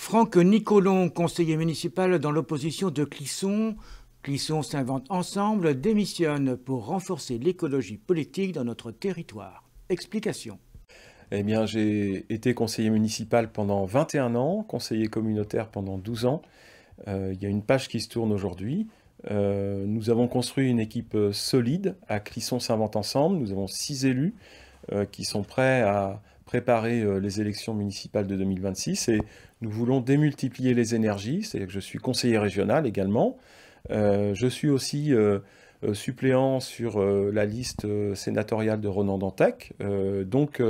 Franck Nicolon, conseiller municipal dans l'opposition de Clisson, Clisson s'invente ensemble, démissionne pour renforcer l'écologie politique dans notre territoire. Explication. Eh bien, j'ai été conseiller municipal pendant 21 ans, conseiller communautaire pendant 12 ans. Euh, il y a une page qui se tourne aujourd'hui. Euh, nous avons construit une équipe solide à Clisson s'invente ensemble. Nous avons six élus euh, qui sont prêts à préparer euh, les élections municipales de 2026 et nous voulons démultiplier les énergies, c'est-à-dire que je suis conseiller régional également. Euh, je suis aussi euh, suppléant sur la liste sénatoriale de Ronan Dantec, donc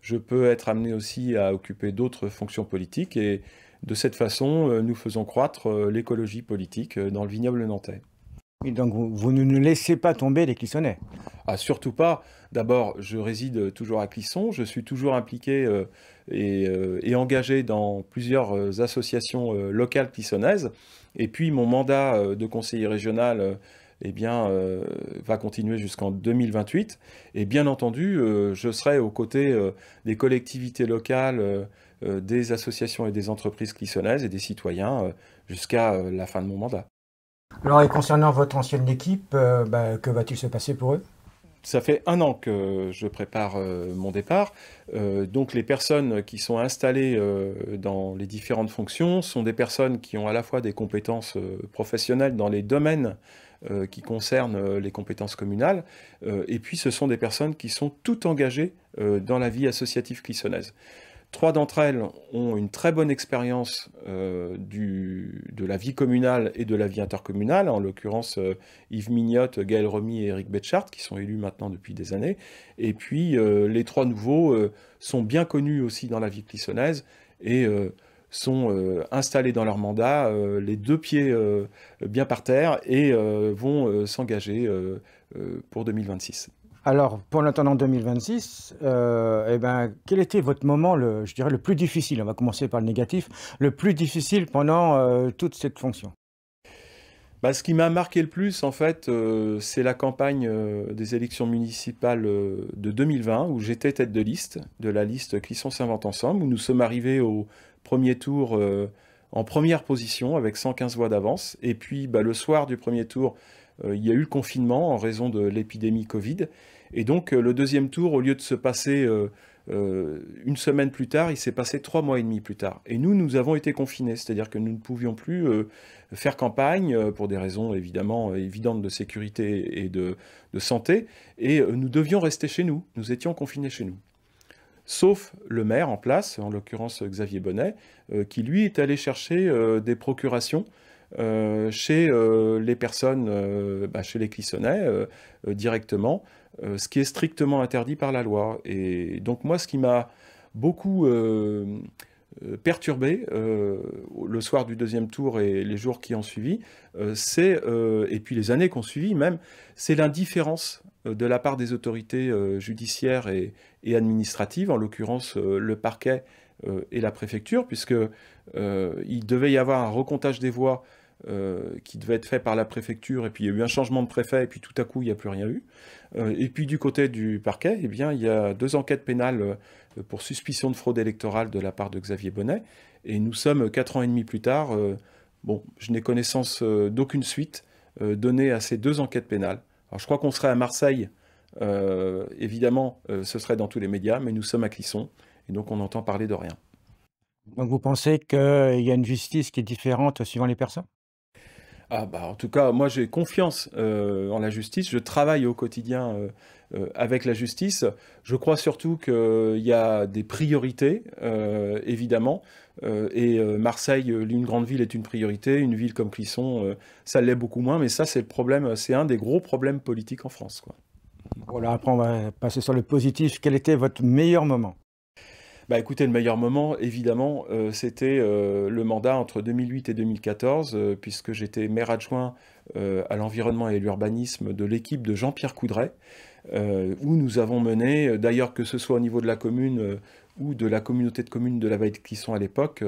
je peux être amené aussi à occuper d'autres fonctions politiques et de cette façon, nous faisons croître l'écologie politique dans le vignoble nantais donc vous, ne laissez pas tomber les Clissonnais ah, Surtout pas. D'abord, je réside toujours à Clisson, je suis toujours impliqué euh, euh, et, engagé dans plusieurs euh, associations locales clissonnaises. Et puis mon mandat de conseiller régional eh bien, va continuer jusqu'en 2028. Et bien entendu, je serai aux côtés des collectivités locales, des associations et des entreprises clissonnaises et des citoyens jusqu'à la fin de mon mandat. Alors, et concernant votre ancienne équipe, euh, bah, que va-t-il se passer pour eux ça fait un an que je prépare euh, mon départ. Euh, donc les personnes qui sont installées dans les différentes fonctions sont des personnes qui ont à la fois des compétences professionnelles dans les domaines qui concernent les compétences communales, et puis ce sont des personnes qui sont toutes engagées dans la vie associative clissonnaise. Trois d'entre elles ont une très bonne expérience euh, de la vie communale et de la vie intercommunale, en l'occurrence euh, Yves Mignotte, Gaël Remy et Eric Betschart, qui sont élus maintenant depuis des années. Et puis euh, les trois nouveaux sont bien connus aussi dans la vie plissonnaise et sont installés dans leur mandat, les deux pieds bien par terre, et vont s'engager pour 2026. Alors, pour l'attendant 2026, euh, eh ben, quel était votre moment, le, je dirais, le plus difficile On va commencer par le négatif. Le plus difficile pendant euh, toute cette fonction bah, ce qui m'a marqué le plus, en fait, euh, c'est la campagne des élections municipales de 2020, où j'étais tête de liste, de la liste Clisson s'invente ensemble, où nous sommes arrivés au premier tour en première position avec 115 voix d'avance. Et puis, bah, le soir du premier tour, il y a eu le confinement en raison de l'épidémie Covid. Et donc euh, le deuxième tour, au lieu de se passer euh, euh, une semaine plus tard, il s'est passé trois mois et demi plus tard. Et nous, nous avons été confinés, c'est-à-dire que nous ne pouvions plus faire campagne pour des raisons évidemment évidentes de sécurité et de, santé, et nous devions rester chez nous, nous étions confinés chez nous sauf le maire en place, en l'occurrence Xavier Bonnet, qui lui est allé chercher des procurations euh, chez euh, les personnes, euh, bah, chez les Clissonnais directement, ce qui est strictement interdit par la loi. Et donc moi, ce qui m'a beaucoup perturbé le soir du deuxième tour et les jours qui ont suivi, et puis les années qui ont suivi même, c'est l'indifférence de la part des autorités judiciaires et, administratives, en l'occurrence le parquet et la préfecture, puisque il devait y avoir un recomptage des voix euh, qui devait être fait par la préfecture, et puis il y a eu un changement de préfet, et puis tout à coup, il n'y a plus rien eu. Euh, et puis du côté du parquet, eh bien, il y a deux enquêtes pénales euh, pour suspicion de fraude électorale de la part de Xavier Bonnet, et nous sommes quatre ans et demi plus tard. bon, je n'ai connaissance d'aucune suite donnée à ces deux enquêtes pénales. Alors je crois qu'on serait à Marseille, évidemment, ce serait dans tous les médias, mais nous sommes à Clisson, et donc on n'entend parler de rien. Donc vous pensez qu'il y a une justice qui est différente suivant les personnes ah, bah, en tout cas, moi j'ai confiance euh, en la justice. Je travaille au quotidien euh, euh, avec la justice. Je crois surtout qu'il y a des priorités, évidemment. et Marseille, une grande ville, est une priorité. Une ville comme Clisson, ça l'est beaucoup moins. Mais ça, c'est le problème. C'est un des gros problèmes politiques en France. Voilà, après on va passer sur le positif. Quel était votre meilleur moment bah, Écoutez, le meilleur moment, évidemment, euh, c'était euh, le mandat entre 2008 et 2014, euh, puisque j'étais maire adjoint à l'environnement et l'urbanisme de l'équipe de Jean-Pierre Coudray, où nous avons mené, d'ailleurs que ce soit au niveau de la commune ou de la communauté de communes de la Vallée de Clisson à l'époque,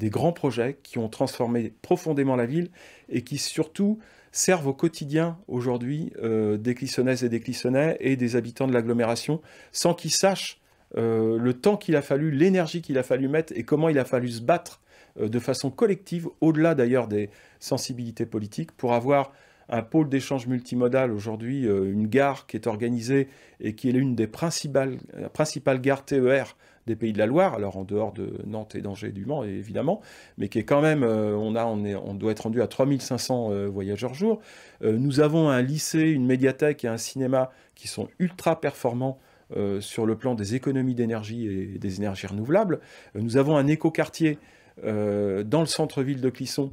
des grands projets qui ont transformé profondément la ville et qui surtout servent au quotidien aujourd'hui des Clissonnaises et des Clissonnais et des habitants de l'agglomération sans qu'ils sachent euh, le temps qu'il a fallu, l'énergie qu'il a fallu mettre et comment il a fallu se battre euh, de façon collective, au-delà d'ailleurs des sensibilités politiques, pour avoir un pôle d'échange multimodal aujourd'hui, euh, une gare qui est organisée et qui est l'une des principales, principales gares TER des pays de la Loire, alors en dehors de Nantes et d'Angers du Mans, évidemment, mais qui est quand même, on, doit être rendu à 3500 voyageurs jour. nous avons un lycée, une médiathèque et un cinéma qui sont ultra performants euh, sur le plan des économies d'énergie et des énergies renouvelables. Euh, nous avons un écoquartier euh, dans le centre-ville de Clisson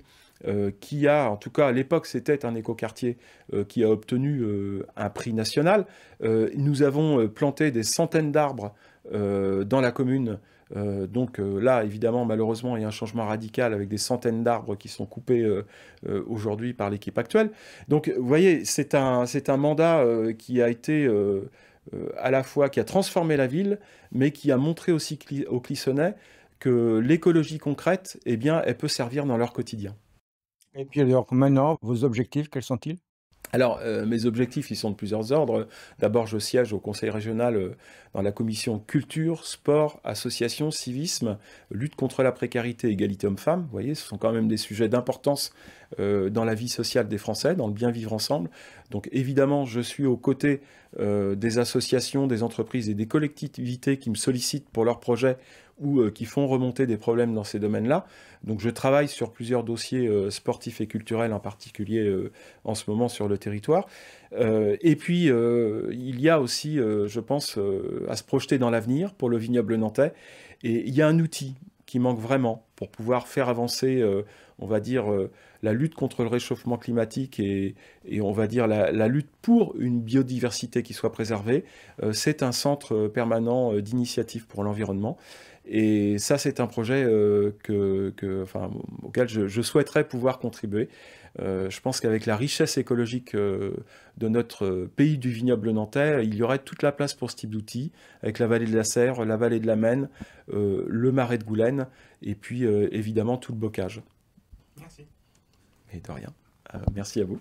qui a, en tout cas à l'époque c'était un écoquartier, qui a obtenu un prix national. nous avons planté des centaines d'arbres dans la commune. donc là, évidemment, malheureusement, il y a un changement radical avec des centaines d'arbres qui sont coupés aujourd'hui par l'équipe actuelle. Donc vous voyez, c'est un, un mandat qui a été euh, à la fois qui a transformé la ville, mais qui a montré aussi aux Clissonnais que l'écologie concrète, eh bien, elle peut servir dans leur quotidien. Et puis alors maintenant, vos objectifs, quels sont-ils alors, euh, mes objectifs, ils sont de plusieurs ordres. D'abord, je siège au Conseil régional euh, dans la commission culture, sport, association, civisme, lutte contre la précarité, égalité homme-femme. Vous voyez, ce sont quand même des sujets d'importance euh, dans la vie sociale des Français, dans le bien vivre ensemble. Donc, évidemment, je suis aux côtés des associations, des entreprises et des collectivités qui me sollicitent pour leurs projets ou euh, qui font remonter des problèmes dans ces domaines-là. Donc je travaille sur plusieurs dossiers euh, sportifs et culturels, en particulier euh, en ce moment sur le territoire. et puis il y a aussi, je pense, à se projeter dans l'avenir pour le vignoble nantais. Et il y a un outil qui manque vraiment, pour pouvoir faire avancer, euh, on va dire, euh, la lutte contre le réchauffement climatique et, on va dire la, lutte pour une biodiversité qui soit préservée, euh, c'est un centre permanent d'initiative pour l'environnement. Et ça, c'est un projet auquel je, souhaiterais pouvoir contribuer. je pense qu'avec la richesse écologique de notre pays du vignoble nantais, il y aurait toute la place pour ce type d'outils, avec la vallée de la Serre, la vallée de la Maine, le marais de Goulaine et puis euh, évidemment tout le bocage. Merci. Mais de rien. Euh, merci à vous.